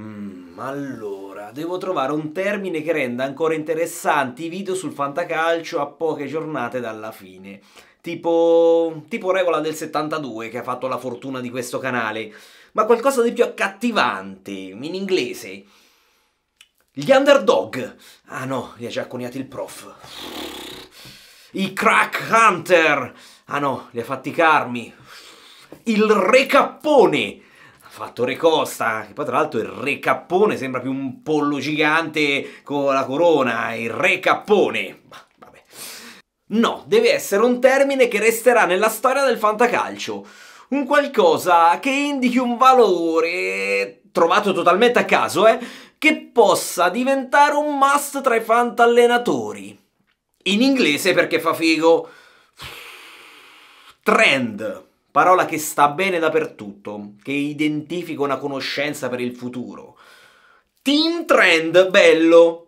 Mmm, allora, devo trovare un termine che renda ancora interessanti i video sul fantacalcio a poche giornate dalla fine. Tipo, tipo regola del 72 che ha fatto la fortuna di questo canale, ma qualcosa di più accattivante, in inglese. Gli underdog. Ah no, li ha già coniati il prof. I crack hunter. Ah no, li ha fatti Carmi. Il re cappone. Fattore Costa, che poi tra l'altro il Re Cappone sembra più un pollo gigante con la corona, il Re Cappone. vabbè. No, deve essere un termine che resterà nella storia del fantacalcio. Un qualcosa che indichi un valore, trovato totalmente a caso, eh, che possa diventare un must tra i fantallenatori. In inglese perché fa figo. Trend parola che sta bene dappertutto, che identifica una conoscenza per il futuro. Team Trend, bello!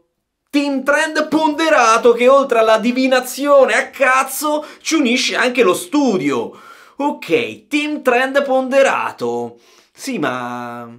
Team Trend ponderato che oltre alla divinazione a cazzo ci unisce anche lo studio. Ok, Team Trend ponderato. Sì, ma...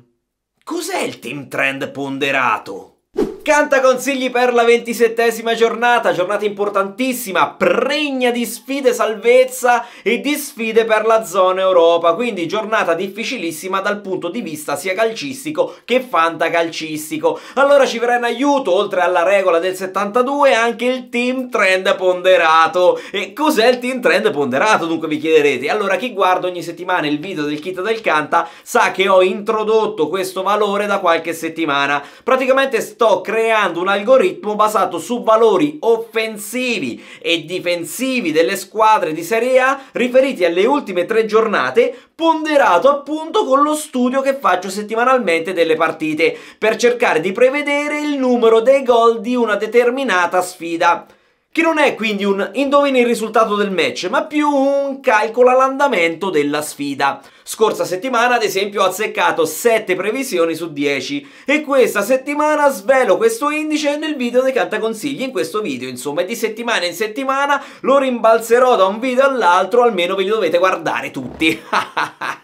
Cos'è il Team Trend ponderato? Canta consigli per la ventisettesima giornata, giornata importantissima, pregna di sfide salvezza e di sfide per la zona Europa, quindi giornata difficilissima dal punto di vista sia calcistico che fantacalcistico. Allora ci verrà in aiuto, oltre alla regola del 72, anche il team trend ponderato. E cos'è il team trend ponderato, dunque vi chiederete? Allora chi guarda ogni settimana il video del kit del Canta sa che ho introdotto questo valore da qualche settimana. Praticamente sto creando creando un algoritmo basato su valori offensivi e difensivi delle squadre di Serie A riferiti alle ultime tre giornate, ponderato appunto con lo studio che faccio settimanalmente delle partite, per cercare di prevedere il numero dei gol di una determinata sfida che non è quindi un indovina il risultato del match, ma più un calcola l'andamento della sfida. Scorsa settimana, ad esempio, ho azzeccato 7 previsioni su 10 e questa settimana svelo questo indice nel video dei cantaconsigli in questo video, insomma, e di settimana in settimana lo rimbalzerò da un video all'altro, almeno ve li dovete guardare tutti.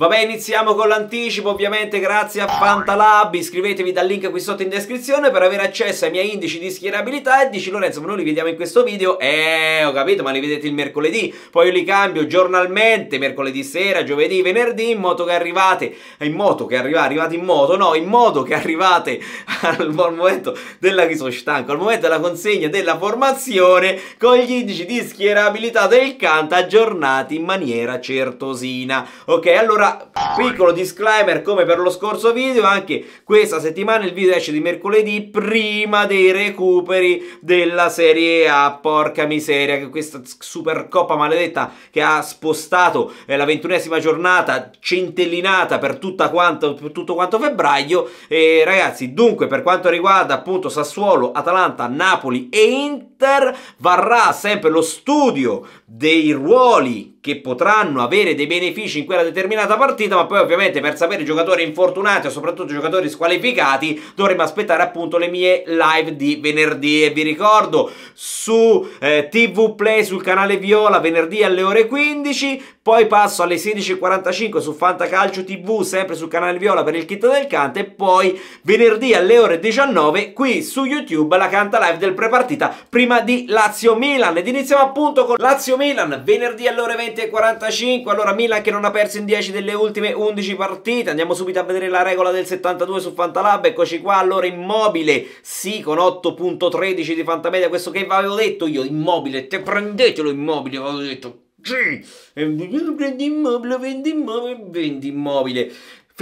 Vabbè, iniziamo con l'anticipo, ovviamente grazie a Fantalab, iscrivetevi dal link qui sotto in descrizione per avere accesso ai miei indici di schierabilità e dici Lorenzo, ma noi li vediamo in questo video? Eh, ho capito, ma li vedete il mercoledì, poi io li cambio giornalmente, mercoledì sera, giovedì, venerdì, in modo che arrivate, in moto che arrivate, arrivate in moto, no, in modo che arrivate al, momento della, che sono stanco, al momento della consegna della formazione con gli indici di schierabilità del Canta aggiornati in maniera certosina. Ok, allora Piccolo disclaimer come per lo scorso video, anche questa settimana il video esce di mercoledì prima dei recuperi della Serie A. Porca miseria, che questa supercoppa maledetta che ha spostato eh, la ventunesima giornata centellinata per, quanto, per tutto quanto febbraio. E ragazzi, dunque per quanto riguarda appunto Sassuolo, Atalanta, Napoli e Inter, varrà sempre lo studio dei ruoli che potranno avere dei benefici in quella determinata partita, ma poi ovviamente per sapere i giocatori infortunati o soprattutto i giocatori squalificati dovremo aspettare appunto le mie live di venerdì e vi ricordo su eh, TV Play sul canale Viola venerdì alle ore 15, poi passo alle 16.45 su Fantacalcio TV sempre sul canale Viola per il kit del canto e poi venerdì alle ore 19 qui su YouTube la canta live del prepartita prima di Lazio-Milan ed iniziamo appunto con Lazio-Milan venerdì alle ore 20 7,45 allora Milan che non ha perso in 10 delle ultime 11 partite andiamo subito a vedere la regola del 72 su Fantalab eccoci qua allora Immobile sì con 8,13 di Fantamedia questo che vi avevo detto io Immobile te prendetelo Immobile avevo detto sì, prendi immobile, vendi immobile, vendi immobile.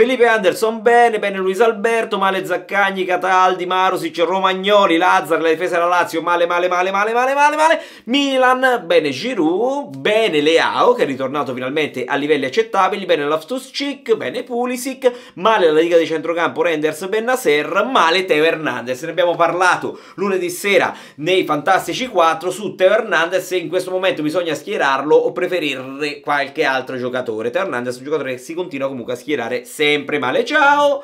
Felipe Anderson bene, bene Luis Alberto, male Zaccagni, Cataldi, Marosic, Romagnoli, Lazzar, la difesa della Lazio, male, male, male, male, male, male, male, Milan, bene Giroud, bene Leao che è ritornato finalmente a livelli accettabili, bene loftus Cic, bene Pulisic, male la Liga di Centrocampo, Renders, Bennaser, male Teo Hernandez, ne abbiamo parlato lunedì sera nei Fantastici 4 su Teo Hernandez se in questo momento bisogna schierarlo o preferire qualche altro giocatore, Teo Hernandez è un giocatore che si continua comunque a schierare sempre sempre male. Ciao!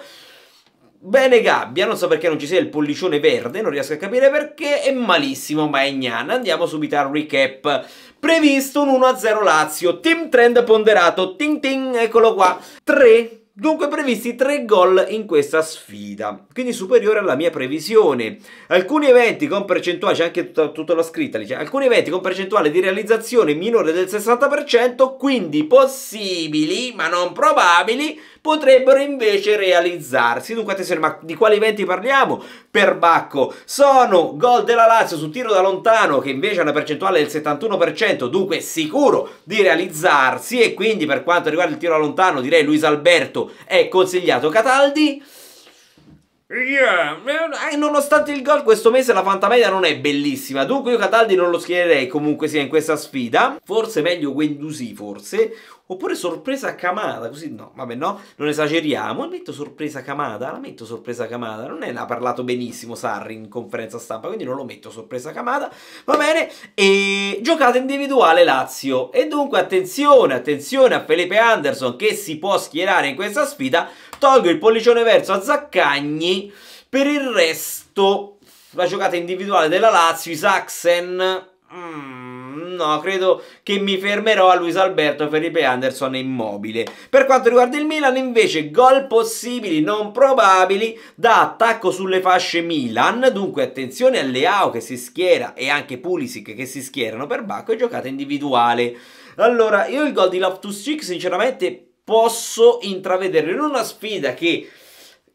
Bene Gabbia, non so perché non ci sia il pollicione verde, non riesco a capire perché, è malissimo Maignan. Andiamo subito al recap. Previsto un 1-0 Lazio, team trend ponderato, ting ting, eccolo qua, 3. Dunque previsti 3 gol in questa sfida, quindi superiore alla mia previsione. Alcuni eventi con percentuale, c'è anche tutta, tutta la scritta lì, alcuni eventi con percentuale di realizzazione minore del 60%, quindi possibili ma non probabili potrebbero invece realizzarsi. Dunque attenzione, ma di quali eventi parliamo? Perbacco, sono gol della Lazio su tiro da lontano che invece ha una percentuale del 71%, dunque sicuro di realizzarsi e quindi per quanto riguarda il tiro da lontano direi Luis Alberto è consigliato Cataldi. Yeah. Eh, nonostante il gol questo mese la fantamedia non è bellissima Dunque io Cataldi non lo schiererei comunque sia in questa sfida Forse meglio Guendusi forse Oppure sorpresa Camada, così no, vabbè no, non esageriamo, la metto sorpresa Camada, la metto sorpresa Camada, non è, ha parlato benissimo Sarri in conferenza stampa, quindi non lo metto sorpresa Camada, va bene, e giocata individuale Lazio, e dunque attenzione, attenzione a Felipe Anderson che si può schierare in questa sfida, tolgo il pollicione verso a Zaccagni, per il resto la giocata individuale della Lazio, Isaacsen... mmm no, credo che mi fermerò a Luis Alberto Felipe Anderson immobile. Per quanto riguarda il Milan invece gol possibili non probabili da attacco sulle fasce Milan, dunque attenzione a Leao che si schiera e anche Pulisic che si schierano per Bacco e giocata individuale. Allora, io il gol di Loftus Cheek sinceramente posso intravedere in una sfida che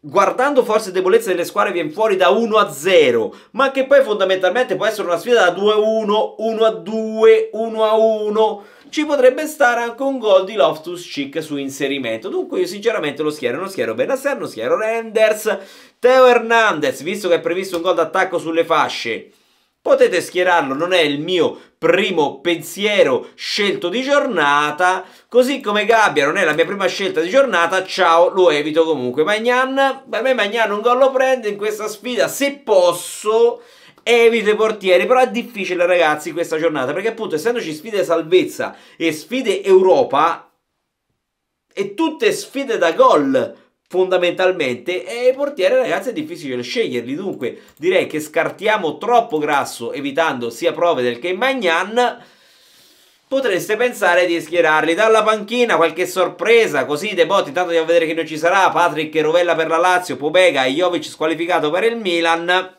guardando forse debolezze delle squadre viene fuori da 1 a 0, ma che poi fondamentalmente può essere una sfida da 2 a 1, 1 a 2, 1 a 1. Ci potrebbe stare anche un gol di Loftus Chic su inserimento. Dunque, io sinceramente lo schiero, non schiero Benasser, non schiero Renders. Teo Hernandez, visto che è previsto un gol d'attacco sulle fasce, Potete schierarlo, non è il mio primo pensiero scelto di giornata, così come Gabbia non è la mia prima scelta di giornata, ciao, lo evito comunque. Magnan, per me Magnan un gol lo prende in questa sfida, se posso evito i portieri, però è difficile ragazzi questa giornata, perché appunto essendoci sfide salvezza e sfide Europa, e tutte sfide da gol, fondamentalmente e i portieri ragazzi è difficile sceglierli dunque direi che scartiamo troppo grasso evitando sia prove del che Magnan potreste pensare di schierarli dalla panchina qualche sorpresa così De Botti intanto andiamo a vedere che non ci sarà Patrick Rovella per la Lazio Pobega e Jovic squalificato per il Milan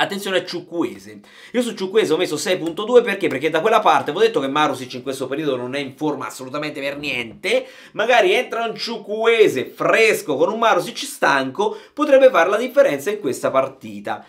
Attenzione a Ciucquese. Io su Ciucquese ho messo 6.2 perché? Perché da quella parte avevo detto che Marusic in questo periodo non è in forma assolutamente per niente. Magari entra un Ciucquese fresco con un Marusic stanco, potrebbe fare la differenza in questa partita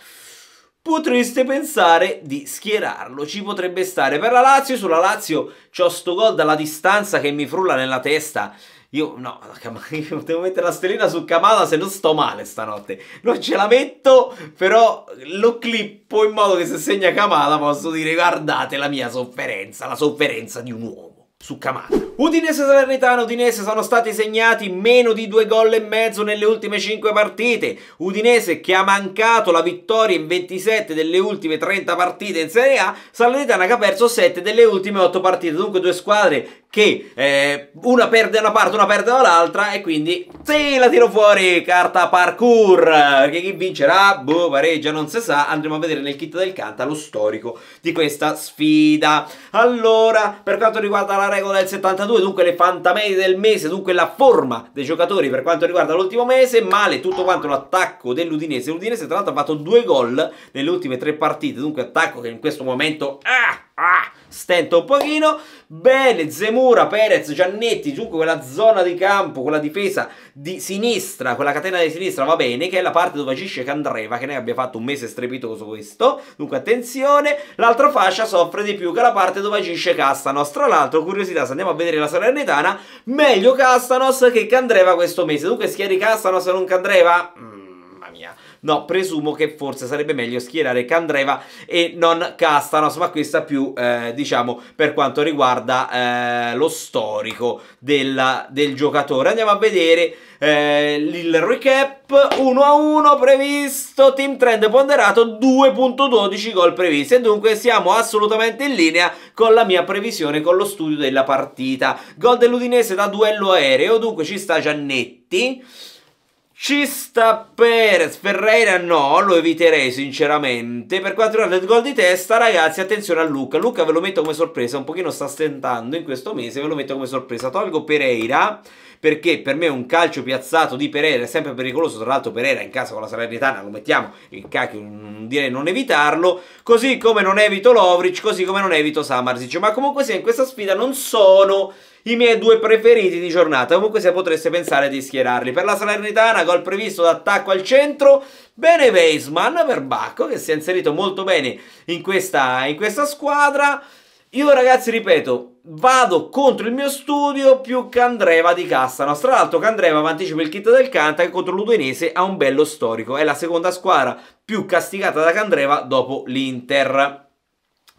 potreste pensare di schierarlo, ci potrebbe stare. Per la Lazio, sulla Lazio c'ho sto gol dalla distanza che mi frulla nella testa io no, io devo mettere la stellina su Kamada se non sto male stanotte. Non ce la metto, però lo clippo in modo che se segna Kamada posso dire guardate la mia sofferenza, la sofferenza di un uomo su Camara. Udinese Salernitana, Udinese sono stati segnati meno di due gol e mezzo nelle ultime 5 partite. Udinese che ha mancato la vittoria in 27 delle ultime 30 partite in Serie A, Salernitana che ha perso 7 delle ultime 8 partite. Dunque due squadre che eh, una perde una parte, una perde dall'altra e quindi sì, la tiro fuori, carta parkour, che chi vincerà, boh, pareggia, non si sa, andremo a vedere nel kit del Canta lo storico di questa sfida. Allora, per quanto riguarda la regola del 72, dunque le fantamedi del mese, dunque la forma dei giocatori per quanto riguarda l'ultimo mese, male tutto quanto l'attacco dell'Udinese, l'Udinese tra l'altro ha fatto due gol nelle ultime tre partite, dunque attacco che in questo momento... Ah, ah, stenta un pochino Bene, Zemura, Perez, Giannetti, dunque quella zona di campo, quella difesa di sinistra, quella catena di sinistra va bene, che è la parte dove agisce Candreva, che ne abbia fatto un mese strepitoso questo, dunque attenzione, l'altra fascia soffre di più che la parte dove agisce Castanos, tra l'altro curiosità se andiamo a vedere la Salernitana, meglio Castanos che Candreva questo mese, dunque schieri Castanos e non Candreva? Mm, mamma mia. No, presumo che forse sarebbe meglio schierare Candreva e non Castanos, ma questa più, eh, diciamo, per quanto riguarda eh, lo storico della, del giocatore. Andiamo a vedere eh, il recap 1 a 1 previsto team trend ponderato 2.12 gol previsti e dunque siamo assolutamente in linea con la mia previsione con lo studio della partita gol dell'Udinese da duello aereo dunque ci sta Giannetti ci sta Perez, Ferreira no, lo eviterei sinceramente. Per quanto riguarda il gol di testa, ragazzi, attenzione a Luca. Luca ve lo metto come sorpresa, un pochino sta stentando in questo mese, ve lo metto come sorpresa. Tolgo Pereira perché per me un calcio piazzato di Pereira è sempre pericoloso, tra l'altro Pereira in casa con la Salernitana lo mettiamo, in cacchio non direi non evitarlo, così come non evito Lovric, così come non evito Samarzic, ma comunque sia in questa sfida non sono i miei due preferiti di giornata. Comunque se potreste pensare di schierarli. Per la Salernitana, gol previsto d'attacco al centro. Bene Weisman per Bacco che si è inserito molto bene in questa, in questa squadra. Io ragazzi ripeto, vado contro il mio studio più Candreva di Cassano. Tra l'altro Candreva anticipa il kit del Canta che contro l'Udinese ha un bello storico. È la seconda squadra più castigata da Candreva dopo l'Inter.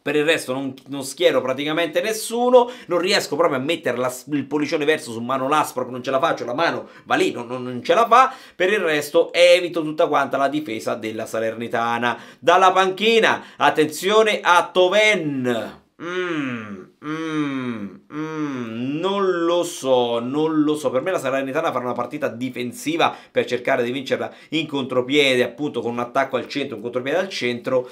Per il resto non, non, schiero praticamente nessuno, non riesco proprio a mettere la, il pollicione verso su mano l'aspro, non ce la faccio, la mano va lì, non, non, non, ce la fa. Per il resto evito tutta quanta la difesa della Salernitana. Dalla panchina, attenzione a Toven Mm, mm, mm, non lo so, non lo so. Per me la Salernitana farà una partita difensiva per cercare di vincerla in contropiede, appunto con un attacco al centro, un contropiede al centro.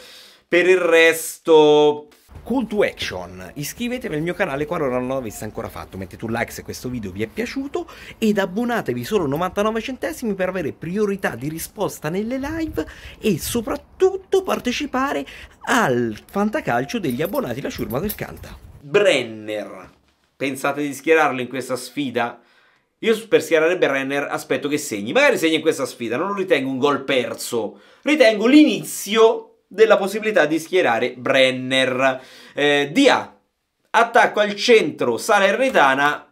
Per il resto, Call to action, iscrivetevi al mio canale qualora non l'avesse ancora fatto, mettete un like se questo video vi è piaciuto ed abbonatevi solo 99 centesimi per avere priorità di risposta nelle live e soprattutto partecipare al fantacalcio degli abbonati La Ciurma del Canta. Brenner, pensate di schierarlo in questa sfida? Io per schierare Brenner aspetto che segni, magari segni in questa sfida, non lo ritengo un gol perso, ritengo l'inizio della possibilità di schierare Brenner. Eh, Dia, attacco al centro Salernitana,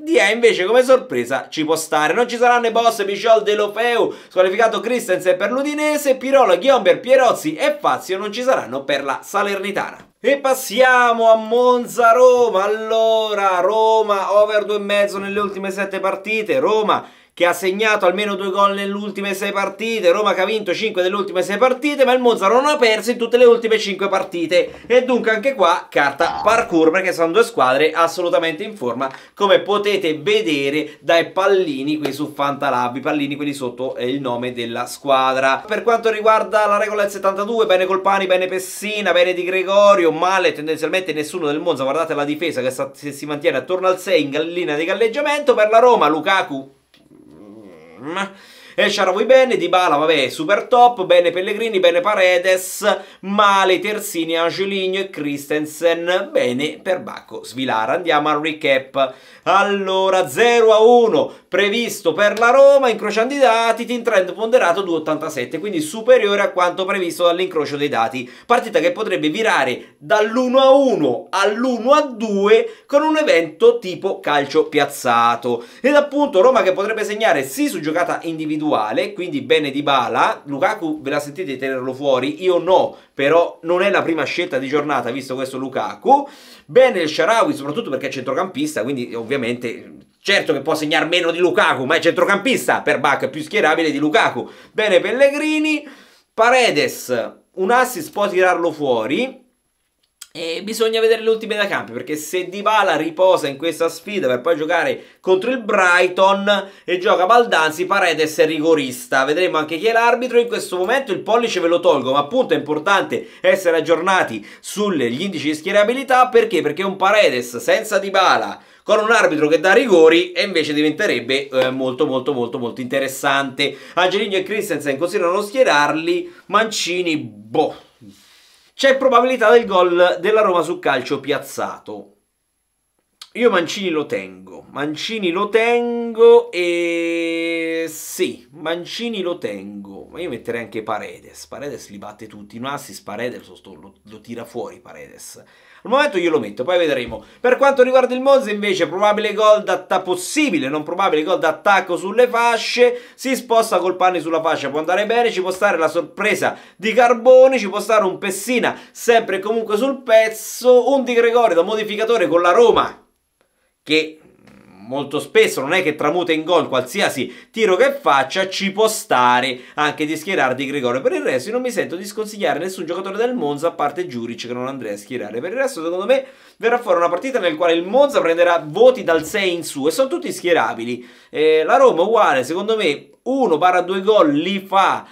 Dia invece come sorpresa ci può stare. Non ci saranno i boss Michel De Lofeu, squalificato Christensen per l'Udinese, Pirola, Ghiomber, Pierozzi e Fazio non ci saranno per la Salernitana. E passiamo a Monza Roma. Allora, Roma over 2,5 nelle ultime 7 partite. Roma che ha segnato almeno due gol nelle ultime sei partite, Roma che ha vinto 5 delle ultime sei partite, ma il Monza non ha perso in tutte le ultime 5 partite e dunque anche qua carta parkour perché sono due squadre assolutamente in forma come potete vedere dai pallini qui su Fantalab, i pallini quelli sotto è il nome della squadra. Per quanto riguarda la regola del 72, bene Colpani, bene Pessina, bene Di Gregorio, male tendenzialmente nessuno del Monza, guardate la difesa che si mantiene attorno al 6 in gallina di galleggiamento, per la Roma Lukaku mh. Mm. Eh, El Sharawi bene, Dybala vabbè super top, bene Pellegrini, bene Paredes, male Terzini, Angelino e Christensen, bene per Bacco Svilara. Andiamo al recap allora 0 a 1 previsto per la Roma, incrociando i dati, team trend ponderato 2,87, quindi superiore a quanto previsto dall'incrocio dei dati. Partita che potrebbe virare dall'1 a 1 all'1 a 2 con un evento tipo calcio piazzato. Ed appunto Roma che potrebbe segnare sì su giocata individuale, quindi bene di bala, Lukaku ve la sentite di tenerlo fuori? Io no, però non è la prima scelta di giornata visto questo Lukaku. Bene il Sharawi soprattutto perché è centrocampista, quindi ovviamente ovviamente Certo che può segnare meno di Lukaku, ma è centrocampista per Bach, più schierabile di Lukaku. Bene Pellegrini, Paredes, un assist può tirarlo fuori. E bisogna vedere le ultime da campi perché se Dybala riposa in questa sfida per poi giocare contro il Brighton e gioca Baldanzi, Paredes è rigorista. Vedremo anche chi è l'arbitro. In questo momento il pollice ve lo tolgo, ma appunto è importante essere aggiornati sugli indici di schierabilità perché? Perché un Paredes senza Dybala con un arbitro che dà rigori e invece diventerebbe eh, molto molto molto molto interessante. Angelino e Christensen considerano schierarli, Mancini, boh. C'è probabilità del gol della Roma su calcio piazzato. Io Mancini lo tengo, Mancini lo tengo e sì, Mancini lo tengo, ma io metterei anche Paredes, Paredes li batte tutti, in assist Paredes lo, lo tira fuori Paredes. Al momento io lo metto, poi vedremo. Per quanto riguarda il Monza invece probabile gol d'attacco, possibile, non probabile gol d'attacco sulle fasce, si sposta col panni sulla fascia, può andare bene, ci può stare la sorpresa di Carboni, ci può stare un Pessina sempre e comunque sul pezzo, un Di Gregorio da modificatore con la Roma che molto spesso non è che tramuta in gol qualsiasi tiro che faccia, ci può stare anche di schierare Di Gregorio. Per il resto io non mi sento di sconsigliare nessun giocatore del Monza a parte Giuric che non andrei a schierare. Per il resto secondo me verrà fuori una partita nel quale il Monza prenderà voti dal 6 in su e sono tutti schierabili. Eh, la Roma uguale, secondo me 1-2 gol li fa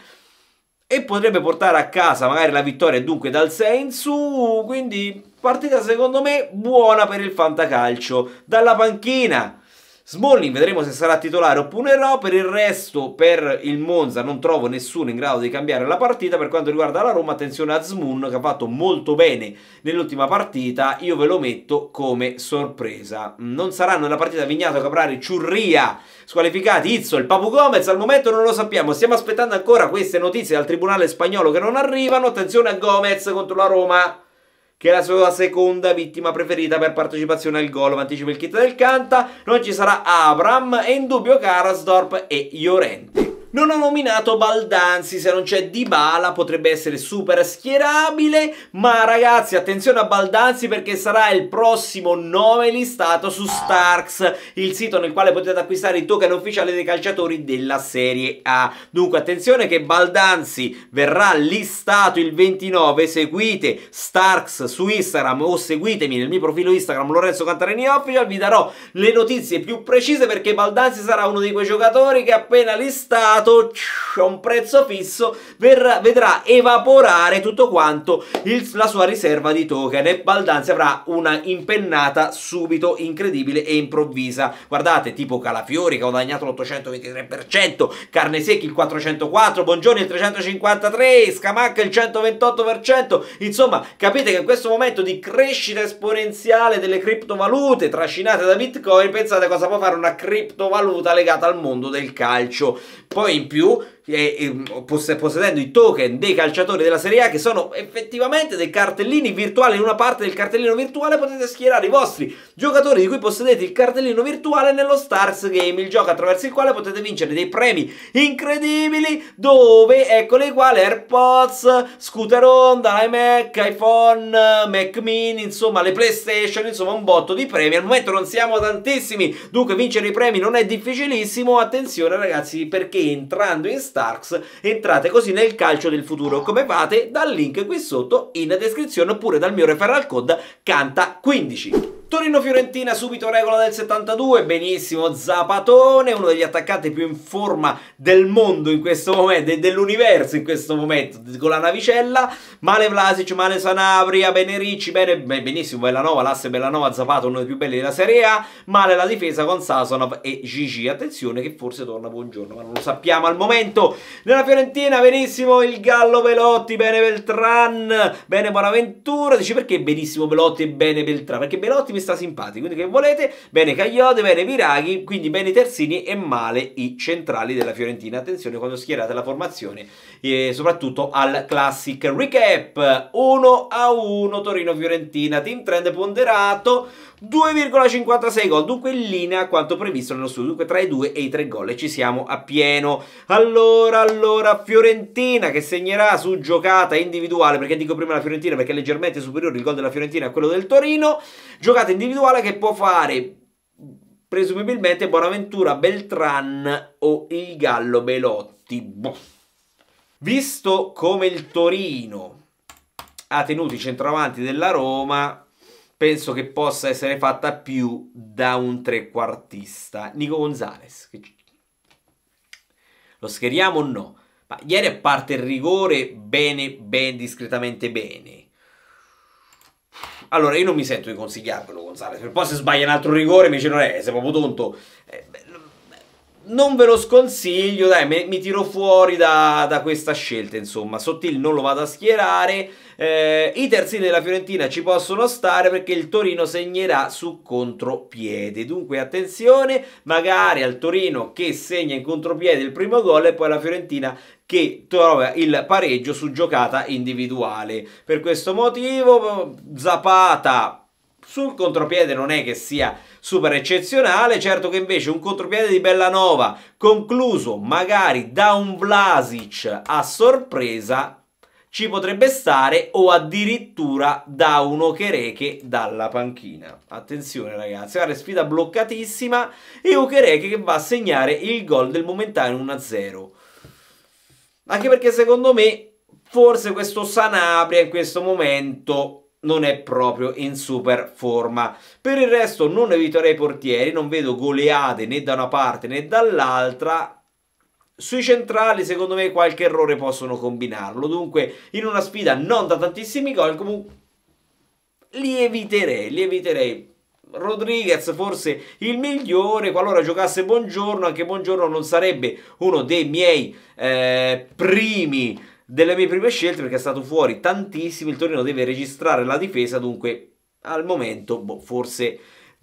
e potrebbe portare a casa magari la vittoria dunque dal 6 in su quindi partita secondo me buona per il fantacalcio dalla panchina Smalling vedremo se sarà titolare oppure no, per il resto per il Monza non trovo nessuno in grado di cambiare la partita, per quanto riguarda la Roma attenzione a Zmoon che ha fatto molto bene nell'ultima partita, io ve lo metto come sorpresa. Non saranno nella partita Vignato, Caprari, Ciurria, squalificati, Izzo, il Papu Gomez, al momento non lo sappiamo, stiamo aspettando ancora queste notizie dal Tribunale Spagnolo che non arrivano, attenzione a Gomez contro la Roma che è la sua seconda vittima preferita per partecipazione al gol. Ma anticipa il kit del Canta. Non ci sarà Abram e in dubbio Karasdorp e Llorente. Non ho nominato Baldanzi, se non c'è Dybala potrebbe essere super schierabile, ma ragazzi attenzione a Baldanzi perché sarà il prossimo nome listato su Starks, il sito nel quale potete acquistare i token ufficiali dei calciatori della Serie A. Dunque attenzione che Baldanzi verrà listato il 29, seguite Starks su Instagram o seguitemi nel mio profilo Instagram Lorenzo Cantarini Official, vi darò le notizie più precise perché Baldanzi sarà uno di quei giocatori che appena listato soldato a un prezzo fisso verrà, vedrà evaporare tutto quanto il, la sua riserva di token e Baldanzi avrà una impennata subito incredibile e improvvisa. Guardate, tipo Calafiori che ha guadagnato l'823%, Carne Secchi il 404%, Bongiorni il 353%, Scamacca il 128%. Insomma, capite che in questo momento di crescita esponenziale delle criptovalute trascinate da Bitcoin, pensate cosa può fare una criptovaluta legata al mondo del calcio. Poi in più eh, poss- possedendo i token dei calciatori della Serie A che sono effettivamente dei cartellini virtuali, in una parte del cartellino virtuale potete schierare i vostri giocatori di cui possedete il cartellino virtuale nello Stars Game, il gioco attraverso il quale potete vincere dei premi incredibili dove eccole quali AirPods, scooter Honda, iMac, iPhone, Mac Mini, insomma le PlayStation, insomma un botto di premi, al momento non siamo tantissimi, dunque vincere i premi non è difficilissimo, attenzione ragazzi perché entrando in Stars Starks. Entrate così nel calcio del futuro. Come fate? Dal link qui sotto in descrizione oppure dal mio referral code Canta15. Torino-Fiorentina subito regola del 72, benissimo Zapatone, uno degli attaccanti più in forma del mondo in questo momento, e dell'universo in questo momento, con la navicella, male Vlasic, male Sanabria, bene Ricci, bene, benissimo Bellanova, l'asse Bellanova, Zapato, uno dei più belli della Serie A, male la difesa con Sasonov e Gigi, attenzione che forse torna buongiorno, ma non lo sappiamo al momento. Nella Fiorentina benissimo il Gallo Velotti, bene Beltran, bene Bonaventura, dici perché benissimo Velotti e bene Beltran? Perché Velotti mi sta simpatico. Quindi che volete? Bene Cagliote, bene Viraghi, quindi bene i terzini e male i centrali della Fiorentina. Attenzione quando schierate la formazione, eh, soprattutto al Classic Recap. 1 a 1 Torino-Fiorentina, team trend ponderato 2,56 gol, dunque in linea a quanto previsto nello studio, dunque tra i due e i tre gol e ci siamo a pieno. Allora, allora, Fiorentina che segnerà su giocata individuale, perché dico prima la Fiorentina perché è leggermente superiore il gol della Fiorentina a quello del Torino, giocata individuale che può fare presumibilmente Bonaventura, Beltran o il Gallo Belotti. Boh. Visto come il Torino ha tenuto i centravanti della Roma, penso che possa essere fatta più da un trequartista. Nico Gonzalez, lo scheriamo o no? Ma ieri a parte il rigore, bene, ben discretamente bene. Allora, io non mi sento di consigliarvelo, Gonzalez, Per poi se sbaglia un altro rigore mi dice, no, è, eh, sei proprio tonto. Eh, non ve lo sconsiglio, dai, me, mi tiro fuori da, da questa scelta, insomma. Sottil non lo vado a schierare, eh, I terzini della Fiorentina ci possono stare perché il Torino segnerà su contropiede. Dunque attenzione, magari al Torino che segna in contropiede il primo gol e poi alla Fiorentina che trova il pareggio su giocata individuale. Per questo motivo Zapata sul contropiede non è che sia super eccezionale, certo che invece un contropiede di Bellanova concluso magari da un Vlasic a sorpresa ci potrebbe stare o addirittura da un Okereke dalla panchina. Attenzione ragazzi, guarda sfida bloccatissima e Okereke che va a segnare il gol del momentaneo 1-0. Anche perché secondo me forse questo Sanabria in questo momento non è proprio in super forma. Per il resto non eviterei i portieri, non vedo goleade né da una parte né dall'altra sui centrali, secondo me, qualche errore possono combinarlo. Dunque, in una sfida non da tantissimi gol, comunque li eviterei, li eviterei. Rodriguez forse il migliore, qualora giocasse Buongiorno, anche Buongiorno non sarebbe uno dei miei eh, primi, delle mie prime scelte perché è stato fuori tantissimo, il Torino deve registrare la difesa, dunque al momento boh, forse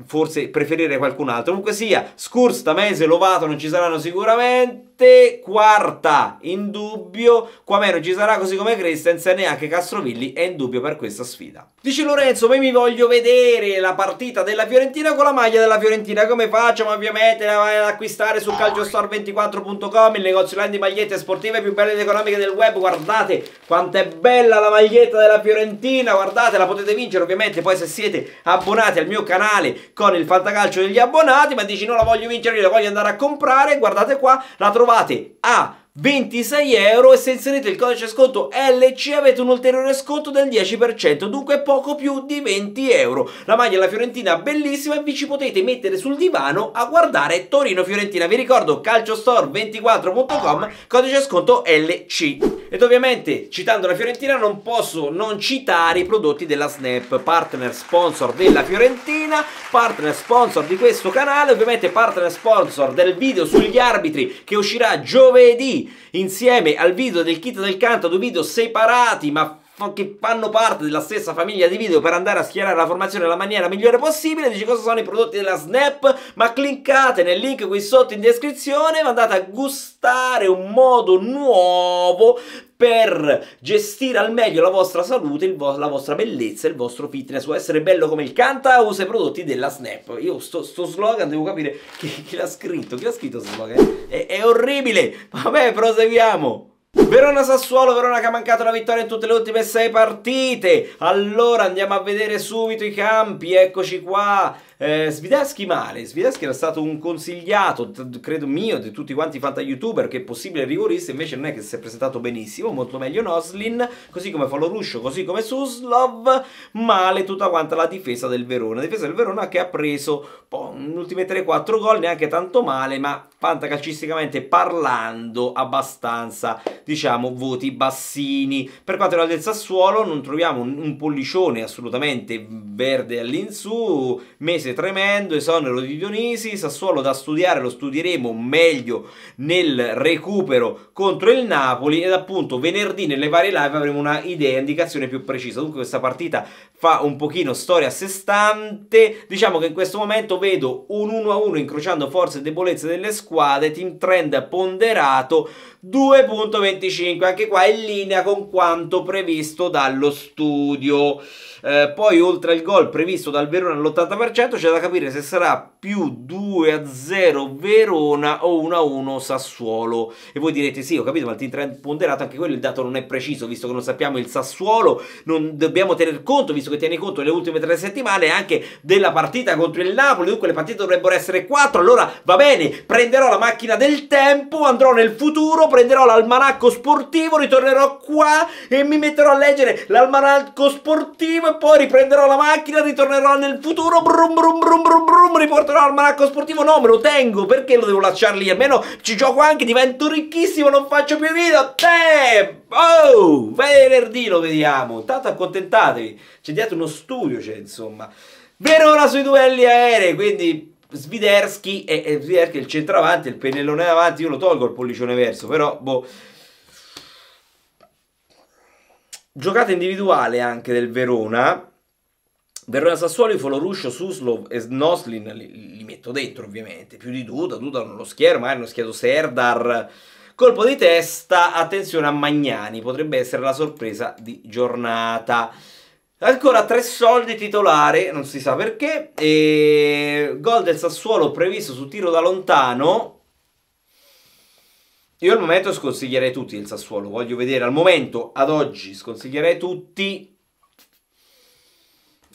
forse preferire qualcun altro. Comunque sia, Scursta, Mese, Lovato non ci saranno sicuramente. Conte quarta, in dubbio, qua meno ci sarà così come Christensen e anche Castrovilli è in dubbio per questa sfida. Dice Lorenzo, poi mi voglio vedere la partita della Fiorentina con la maglia della Fiorentina, come faccio? Ma ovviamente la vai ad acquistare su calciostore24.com, il negozio online di magliette sportive più belle ed economiche del web, guardate quanto è bella la maglietta della Fiorentina, guardate, la potete vincere ovviamente poi se siete abbonati al mio canale con il fantacalcio degli abbonati, ma dici non la voglio vincere, io la voglio andare a comprare, guardate qua, la trovate trovate a 26 euro e se inserite il codice sconto LC avete un ulteriore sconto del 10% dunque poco più di 20 euro la maglia alla Fiorentina bellissima e vi ci potete mettere sul divano a guardare Torino-Fiorentina vi ricordo calciostore24.com codice sconto LC ed ovviamente citando la Fiorentina non posso non citare i prodotti della Snap partner sponsor della Fiorentina partner sponsor di questo canale ovviamente partner sponsor del video sugli arbitri che uscirà giovedì insieme al video del kit del canto, due video separati ma che fanno parte della stessa famiglia di video per andare a schierare la formazione nella maniera migliore possibile dici cosa sono i prodotti della Snap ma cliccate nel link qui sotto in descrizione e andate a gustare un modo nuovo per gestire al meglio la vostra salute, vo la vostra bellezza, il vostro fitness, o essere bello come il canta, usa i prodotti della Snap. Io sto, sto slogan devo capire chi, chi l'ha scritto, chi l'ha scritto questo slogan? È, è orribile! Vabbè, proseguiamo! Verona Sassuolo, Verona che ha mancato la vittoria in tutte le ultime sei partite. Allora andiamo a vedere subito i campi, eccoci qua. Eh, Svidaschi male, Svideschi era stato un consigliato, credo mio, di tutti quanti i fanta youtuber che è possibile rigorista, invece non è che si è presentato benissimo, molto meglio Noslin, così come Faloruscio, così come Suslov, male tutta quanta la difesa del Verona, difesa del Verona che ha preso un in ultime 3-4 gol, neanche tanto male, ma fantacalcisticamente parlando abbastanza, diciamo, voti bassini. Per quanto riguarda il Sassuolo non troviamo un, un pollicione assolutamente verde all'insù, Mese tremendo, esonero di Dionisi, Sassuolo da studiare, lo studieremo meglio nel recupero contro il Napoli ed appunto venerdì nelle varie live avremo una idea, indicazione più precisa. Dunque questa partita fa un pochino storia a sé stante, diciamo che in questo momento vedo un 1-1 incrociando forze e debolezze delle squadre, team trend ponderato 2.25, anche qua in linea con quanto previsto dallo studio. Eh, poi oltre al gol previsto dal Verona all'80%, campionato c'è da capire se sarà più 2 a 0 Verona o 1 a 1 Sassuolo. E voi direte sì, ho capito, ma il team trend ponderato anche quello il dato non è preciso, visto che non sappiamo il Sassuolo, non dobbiamo tener conto, visto che tiene conto delle ultime tre settimane, anche della partita contro il Napoli, dunque le partite dovrebbero essere 4, allora va bene, prenderò la macchina del tempo, andrò nel futuro, prenderò l'almanacco sportivo, ritornerò qua e mi metterò a leggere l'almanacco sportivo e poi riprenderò la macchina, ritornerò nel futuro, brum brum brum brum brum brum riporterò al manacco sportivo no me lo tengo perché lo devo lasciare lì almeno ci gioco anche divento ricchissimo non faccio più video Damn! oh venerdì lo vediamo tanto accontentatevi c'è dietro uno studio c'è cioè, insomma Verona sui duelli aerei quindi Sviderschi e, e il centravanti il pennellone davanti io lo tolgo il pollicione verso però boh giocata individuale anche del Verona Verona Sassuolo, Foloruscio, Suslov e Snoslin li, li, metto dentro ovviamente, più di Duda, Duda non lo schiero, magari hanno schierato Serdar. Colpo di testa, attenzione a Magnani, potrebbe essere la sorpresa di giornata. Ancora tre soldi titolare, non si sa perché, e gol del Sassuolo previsto su tiro da lontano. Io al momento sconsiglierei tutti il Sassuolo, voglio vedere al momento, ad oggi, sconsiglierei tutti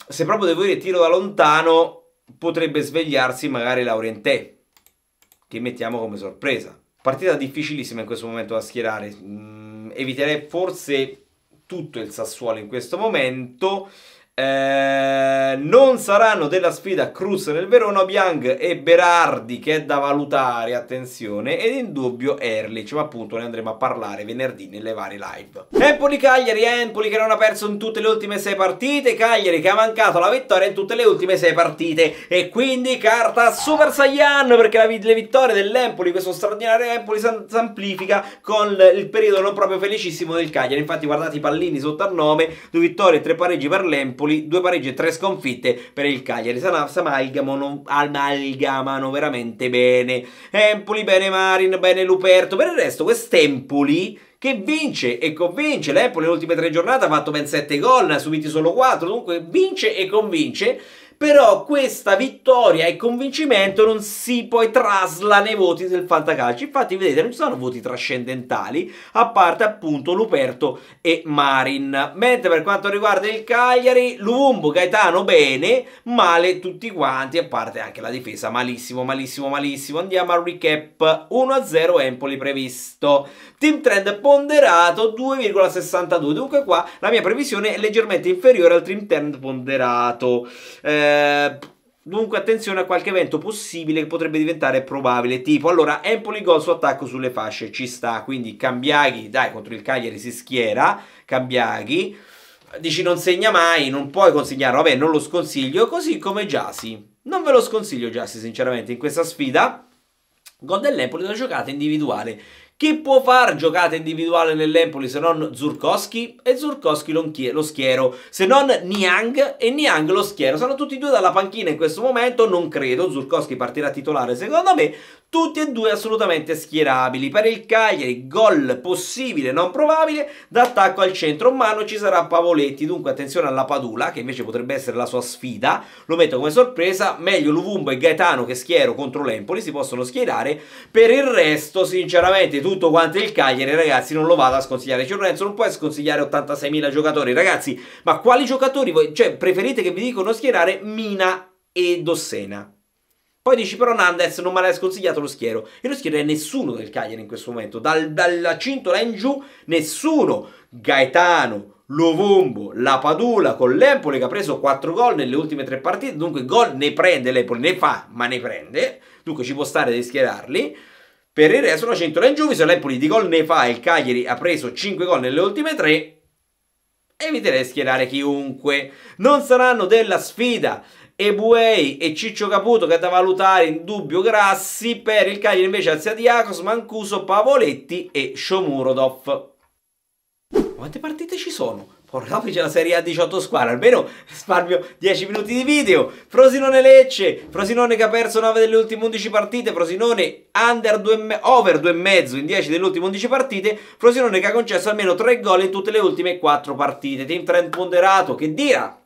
se proprio devo dire tiro da lontano, potrebbe svegliarsi magari Laurentè, che mettiamo come sorpresa. Partita difficilissima in questo momento da schierare. Mm, eviterei forse tutto il Sassuolo in questo momento. Eh, non saranno della sfida Cruz nel Verona, Biang e Berardi che è da valutare, attenzione, ed in dubbio Erlich, ma appunto ne andremo a parlare venerdì nelle varie live. Empoli-Cagliari, Empoli che non ha perso in tutte le ultime sei partite, Cagliari che ha mancato la vittoria in tutte le ultime sei partite e quindi carta Super Saiyan perché vi le vittorie dell'Empoli, questo straordinario Empoli si amplifica con il periodo non proprio felicissimo del Cagliari, infatti guardate i pallini sotto al nome, due vittorie e tre pareggi per l'Empoli Napoli, due pareggi e tre sconfitte per il Cagliari. S'amalgamano, amalgamano veramente bene. Empoli bene Marin, bene Luperto. Per il resto quest'Empoli che vince e convince. L'Empoli nelle ultime tre giornate ha fatto ben sette gol, ne ha subiti solo quattro. dunque vince e convince però questa vittoria e convincimento non si poi trasla nei voti del fantacalcio. Infatti, vedete, non ci sono voti trascendentali, a parte appunto Luperto e Marin. Mentre per quanto riguarda il Cagliari, Luvumbo, Gaetano bene, male tutti quanti, a parte anche la difesa malissimo, malissimo, malissimo. Andiamo al recap 1-0 Empoli previsto. Team Trend ponderato 2,62. Dunque qua la mia previsione è leggermente inferiore al Team Trend ponderato. Eh, Dunque attenzione a qualche evento possibile che potrebbe diventare probabile, tipo allora Empoli gol su attacco sulle fasce, ci sta, quindi Cambiaghi, dai contro il Cagliari si schiera, Cambiaghi, dici non segna mai, non puoi consegnare vabbè non lo sconsiglio, così come Giasi, non ve lo sconsiglio Giasi sinceramente in questa sfida, gol dell'Empoli da giocata individuale, chi può far giocata individuale nell'Empoli se non Zurkowski? E Zurkowski lo schiero, se non Niang e Niang lo schiero. Sono tutti e due dalla panchina in questo momento, non credo. Zurkowski partirà titolare secondo me tutti e due assolutamente schierabili. Per il Cagliari gol possibile, non probabile, d'attacco al centro mano ci sarà Pavoletti, dunque attenzione alla Padula che invece potrebbe essere la sua sfida, lo metto come sorpresa, meglio Luvumbo e Gaetano che schiero contro l'Empoli, si possono schierare, per il resto sinceramente tutto quanto il Cagliari ragazzi non lo vado a sconsigliare, cioè Lorenzo non puoi sconsigliare 86.000 giocatori ragazzi, ma quali giocatori voi, cioè preferite che vi dicono schierare Mina e Dossena? Poi dici però Nandez non me l'hai sconsigliato lo schiero. E lo schiero è nessuno del Cagliari in questo momento. Dal, dalla cintola in giù nessuno. Gaetano, Lovombo, la Padula con l'Empoli che ha preso 4 gol nelle ultime 3 partite. Dunque gol ne prende l'Empoli, ne fa ma ne prende. Dunque ci può stare di schierarli. Per il resto la cintola in giù, visto l'Empoli di gol ne fa il Cagliari ha preso 5 gol nelle ultime 3 eviterei schierare chiunque. Non saranno della sfida Ebuei e Ciccio Caputo che è da valutare in dubbio grassi per il Cagliari invece Alziadiacos, Mancuso, Pavoletti e Sciomurodov. Quante partite ci sono? Porca c'è la Serie A 18 squadre, almeno risparmio 10 minuti di video. Frosinone Lecce, Frosinone che ha perso 9 delle ultime 11 partite, Frosinone under 2, over 2,5 in 10 delle ultime 11 partite, Frosinone che ha concesso almeno 3 gol in tutte le ultime 4 partite. Team trend ponderato, che dira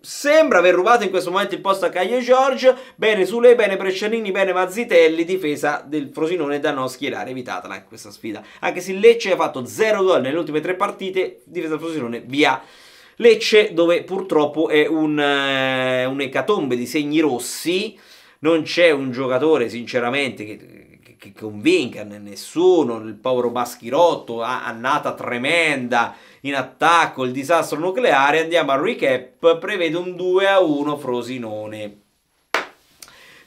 sembra aver rubato in questo momento il posto a Caio Giorgio bene Sule, bene Brescianini, bene Mazzitelli difesa del Frosinone da non schierare evitatela in eh, questa sfida anche se Lecce ha fatto 0 gol nelle ultime tre partite difesa del Frosinone via Lecce dove purtroppo è un, eh, un'ecatombe di segni rossi non c'è un giocatore sinceramente che che convinca nessuno, il povero Baschirotto, annata tremenda in attacco, il disastro nucleare, andiamo al recap, prevede un 2 a 1 Frosinone.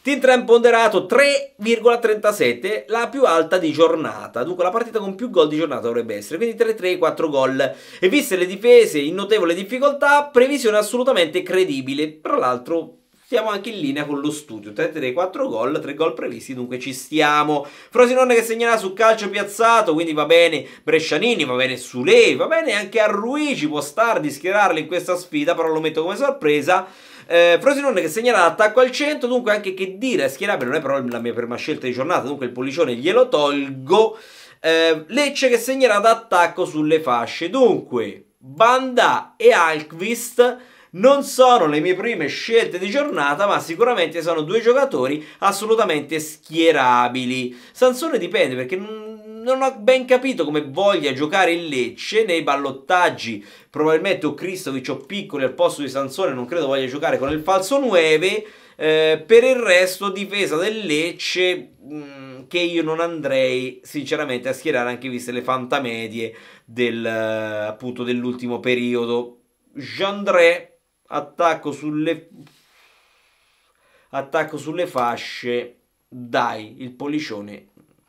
Tintran ponderato 3,37, la più alta di giornata. Dunque la partita con più gol di giornata dovrebbe essere, quindi 3-3, 4 gol. E viste le difese in notevole difficoltà, previsione assolutamente credibile. Tra l'altro stiamo anche in linea con lo studio. 3 dei 4 gol, 3 gol previsti, dunque ci stiamo. Frosinone che segnerà su calcio piazzato, quindi va bene Brescianini, va bene Sule, va bene anche a Rui, ci può star di schierarli in questa sfida, però lo metto come sorpresa. Eh, Frosinone che segnerà l'attacco al centro, dunque anche che dire, schierabile non è però la mia prima scelta di giornata, dunque il pollicione glielo tolgo. Eh, Lecce che segnerà d'attacco sulle fasce, dunque Banda e Alquist non sono le mie prime scelte di giornata, ma sicuramente sono due giocatori assolutamente schierabili. Sansone dipende perché non ho ben capito come voglia giocare il Lecce nei ballottaggi. Probabilmente o Cristovic o Piccoli al posto di Sansone non credo voglia giocare con il falso 9. Eh, per il resto difesa del Lecce mh, mm, che io non andrei sinceramente a schierare anche viste le fantamedie del, appunto, dell'ultimo periodo. jean Jandré attacco sulle attacco sulle fasce dai il pollicione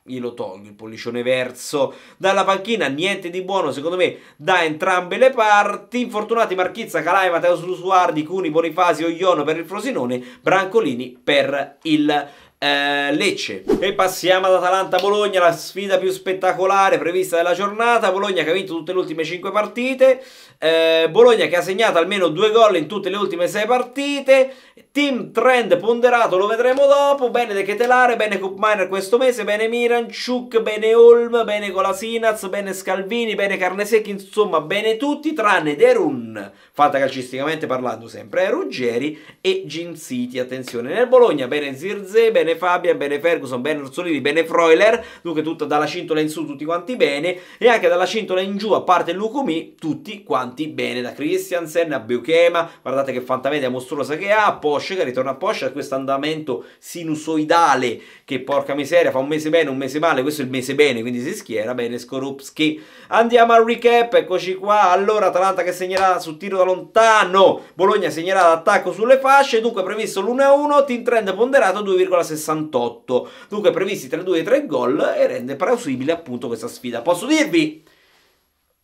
lo tolgo il pollicione verso dalla panchina niente di buono secondo me da entrambe le parti infortunati Marchizza Calai Matteo Susuardi Cuni Bonifasi Ogliono per il Frosinone Brancolini per il eh, Lecce. E passiamo ad Atalanta-Bologna, la sfida più spettacolare prevista della giornata. Bologna che ha vinto tutte le ultime 5 partite. Eh, Bologna che ha segnato almeno 2 gol in tutte le ultime 6 partite. Team trend ponderato lo vedremo dopo. Bene De Ketelare, bene Koopminer questo mese, bene Miranchuk, bene Holm, bene Colasinaz, bene Scalvini, bene Carnesecchi, insomma bene tutti tranne Derun, fatta calcisticamente parlando sempre, eh, Ruggeri e Gin City. Attenzione, nel Bologna bene Zirze, bene Fabia, bene Ferguson, bene Orsolini, bene Freuler, dunque tutta dalla cintola in su tutti quanti bene e anche dalla cintola in giù a parte Lucumi tutti quanti bene, da Christiansen a Biuchema, guardate che fantamedia mostruosa che ha, Porsche, che ritorna a Porsche, a questo andamento sinusoidale che porca miseria, fa un mese bene, un mese male, questo è il mese bene, quindi si schiera bene Skorupski. Andiamo al recap, eccoci qua, allora Atalanta che segnerà su tiro da lontano, Bologna segnerà l'attacco sulle fasce, dunque previsto l'1-1, team trend ponderato 2,68, dunque previsti tra 2 e 3 gol e rende plausibile appunto questa sfida. Posso dirvi?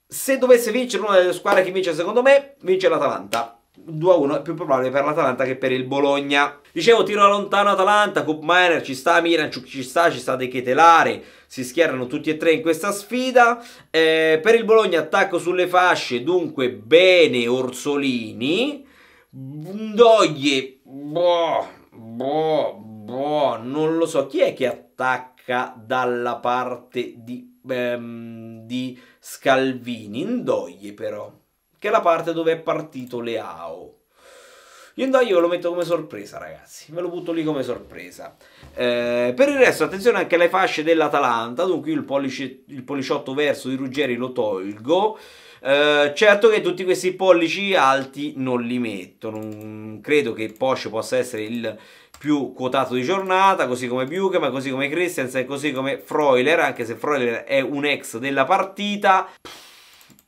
Se dovesse vincere una delle squadre che vince secondo me, vince l'Atalanta. 2-1 è più probabile per l'Atalanta che per il Bologna. Dicevo, tiro da lontano Atalanta, Cup Miner, ci sta Milan, ci sta, ci sta De Chetelare, si schierano tutti e tre in questa sfida. Eh, per il Bologna attacco sulle fasce, dunque bene Orsolini. Doglie, boh, boh, boh, non lo so. Chi è che attacca dalla parte di, ehm, di Scalvini? Indoglie però che è la parte dove è partito Leao. Yendoi io ve lo metto come sorpresa, ragazzi. Me lo butto lì come sorpresa. Eh, per il resto, attenzione anche alle fasce dell'Atalanta. Dunque, io il, pollice, il pollicciotto verso di Ruggeri lo tolgo. Eh, certo che tutti questi pollici alti non li metto. Non credo che Porsche possa essere il più quotato di giornata, così come Buchema, così come Christensen, così come Freuler, anche se Freuler è un ex della partita. Pff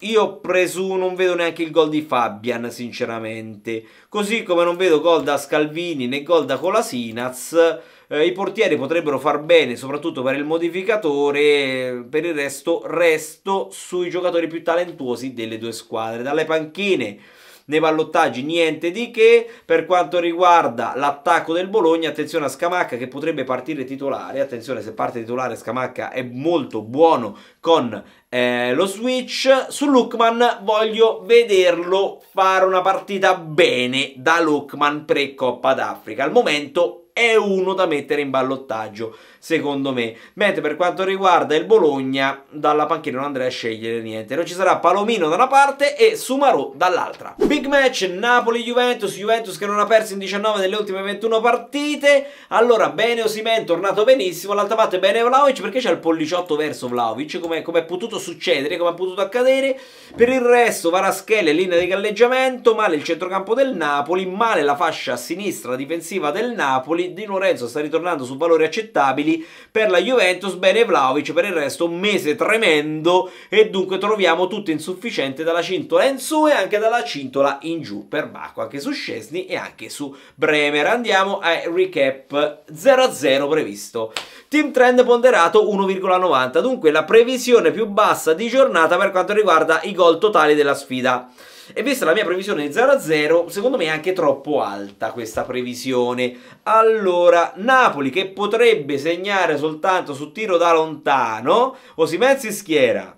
io presumo, non vedo neanche il gol di Fabian, sinceramente. Così come non vedo gol da Scalvini né gol da Colasinaz. Eh, I portieri potrebbero far bene, soprattutto per il modificatore. Per il resto, resto sui giocatori più talentuosi delle due squadre. Dalle panchine nei ballottaggi niente di che, per quanto riguarda l'attacco del Bologna, attenzione a Scamacca che potrebbe partire titolare, attenzione se parte titolare Scamacca è molto buono con eh, lo switch, su Lukman voglio vederlo fare una partita bene da Lukman pre-Coppa d'Africa, al momento è uno da mettere in ballottaggio, secondo me. Mentre per quanto riguarda il Bologna, dalla panchina non andrei a scegliere niente. Non ci sarà Palomino da una parte e Sumarò dall'altra. Big match Napoli-Juventus, Juventus che non ha perso in 19 delle ultime 21 partite. Allora, bene Osimen, tornato benissimo. L'altra parte bene Vlaovic perché c'è il polliciotto verso Vlaovic, come, come è potuto succedere, come è potuto accadere. Per il resto, Varaschelle, linea di galleggiamento, male il centrocampo del Napoli, male la fascia sinistra difensiva del Napoli di Lorenzo sta ritornando su valori accettabili per la Juventus, bene Vlaovic per il resto un mese tremendo e dunque troviamo tutto insufficiente dalla cintola in su e anche dalla cintola in giù per Bacco, anche su Scesni e anche su Bremer. Andiamo a recap 0-0 previsto. Team trend ponderato 1,90, dunque la previsione più bassa di giornata per quanto riguarda i gol totali della sfida. E vista la mia previsione di 0 a 0, secondo me è anche troppo alta questa previsione. Allora, Napoli che potrebbe segnare soltanto su tiro da lontano, Osimhen si schiera.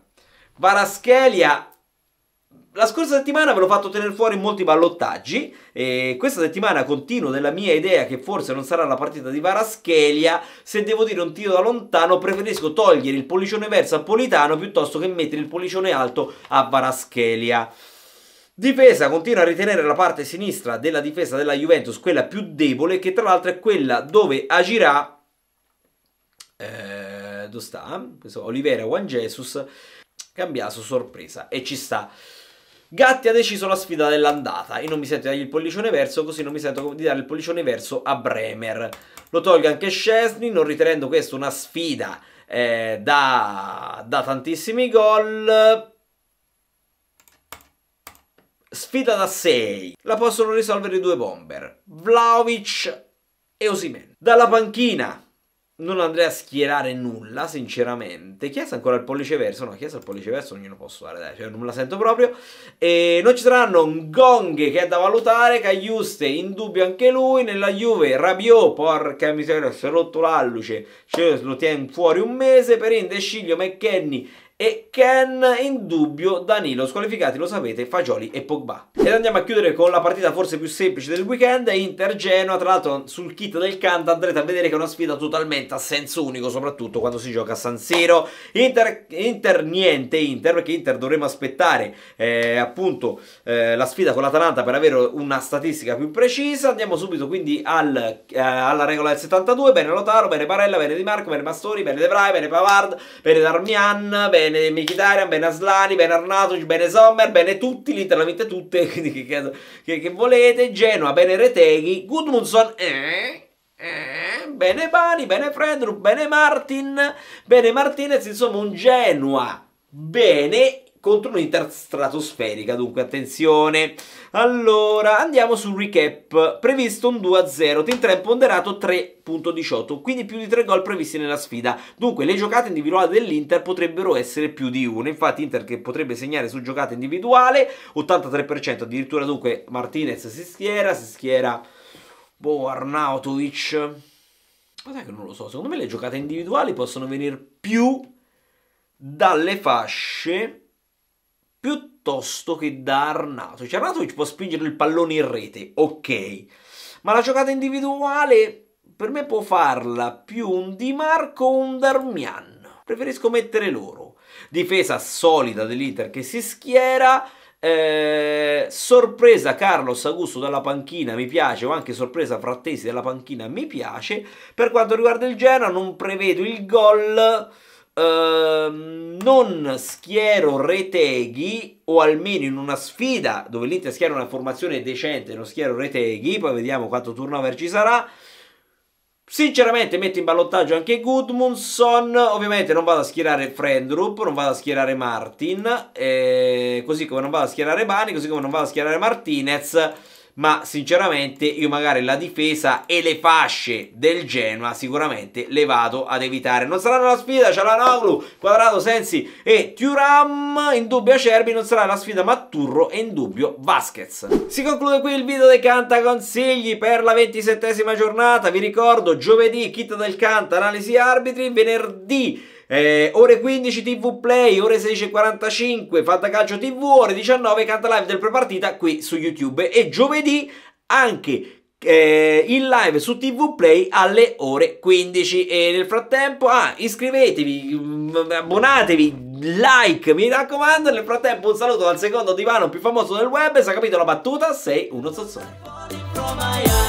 Varaschelia la scorsa settimana ve l'ho fatto tenere fuori in molti ballottaggi e questa settimana continuo nella mia idea che forse non sarà la partita di Varaschelia. Se devo dire un tiro da lontano preferisco togliere il pollicione verso a Politano piuttosto che mettere il pollicione alto a Varaschelia. Difesa continua a ritenere la parte sinistra della difesa della Juventus quella più debole, che tra l'altro è quella dove agirà. Eh, dove sta? Questo Olivera Juan Jesus. Cambiato sorpresa e ci sta. Gatti ha deciso la sfida dell'andata. Io non mi sento di dargli il pollicione verso, così non mi sento di dare il pollicione verso a Bremer. Lo tolga anche Scesni, non ritenendo questa una sfida eh, da, da tantissimi gol. Sfida da 6. La possono risolvere i due bomber, Vlaovic e Osimen. Dalla panchina non andrei a schierare nulla, sinceramente. Chiesa ancora il pollice verso? No, Chiesa il pollice verso non glielo posso dare, dai, cioè non me la sento proprio. E non ci saranno Gong che è da valutare, Cagliuste in dubbio anche lui, nella Juve Rabiot, porca miseria, si è rotto l'alluce, cioè, lo tiene fuori un mese, Perinde, Sciglio, McKenny e Ken in dubbio Danilo, squalificati lo sapete, Fagioli e Pogba. Ed andiamo a chiudere con la partita forse più semplice del weekend, Inter-Genoa, tra l'altro sul kit del Kant andrete a vedere che è una sfida totalmente a senso unico, soprattutto quando si gioca a San Siro. Inter, Inter niente Inter, perché Inter dovremmo aspettare eh, appunto eh, la sfida con l'Atalanta per avere una statistica più precisa. Andiamo subito quindi al, eh, alla regola del 72, bene Lotaro, bene Barella, bene Di Marco, bene Mastori, bene De Vrij, bene Pavard, bene Darmian, bene bene Mkhitaryan, bene Aslani, bene Arnautovic, bene Sommer, bene tutti, letteralmente tutte, quindi che, che, che, che volete, Genoa, bene Reteghi, Gudmundsson, eh, eh, bene Bani, bene Fredrup, bene Martin, bene Martinez, insomma un Genoa, bene contro un'Inter stratosferica, dunque attenzione. Allora, andiamo sul recap. Previsto un 2-0, team 3 ponderato 3.18, quindi più di 3 gol previsti nella sfida. Dunque, le giocate individuali dell'Inter potrebbero essere più di una. Infatti, Inter che potrebbe segnare su giocata individuale, 83% addirittura, dunque Martinez si schiera, si schiera... Boh, Arnautovic... Cos'è che non lo so, secondo me le giocate individuali possono venire più dalle fasce piuttosto che da Arnautovic. Cioè, Arnautovic può spingere il pallone in rete, ok, ma la giocata individuale per me può farla più un Di Marco o un Darmian. Preferisco mettere loro. Difesa solida dell'Inter che si schiera. Eh, sorpresa Carlos Augusto dalla panchina mi piace o anche sorpresa Frattesi dalla panchina mi piace per quanto riguarda il Genoa non prevedo il gol Ehm, non schiero Reteghi o almeno in una sfida dove l'Inter schiera una formazione decente non schiero Reteghi poi vediamo quanto turnover ci sarà sinceramente metto in ballottaggio anche Gudmundsson ovviamente non vado a schierare Frendrup non vado a schierare Martin eh, così come non vado a schierare Bani così come non vado a schierare Martinez ma sinceramente io magari la difesa e le fasce del Genoa sicuramente le vado ad evitare. Non saranno la sfida, Cialanoglu, Quadrato, Sensi e Turam, in dubbio Acerbi, non sarà la sfida Matturro e in dubbio Vasquez. Si conclude qui il video dei Canta Consigli per la ventisettesima giornata, vi ricordo giovedì kit del Canta, analisi arbitri, venerdì eh, ore 15 TV Play, ore 16.45 Fatta Calcio TV, ore 19 canta live del prepartita qui su YouTube e giovedì anche eh, in live su TV Play alle ore 15 e nel frattempo ah, iscrivetevi, mm, abbonatevi, like, mi raccomando nel frattempo un saluto dal secondo divano più famoso del web, se ha capito la battuta sei uno zozzone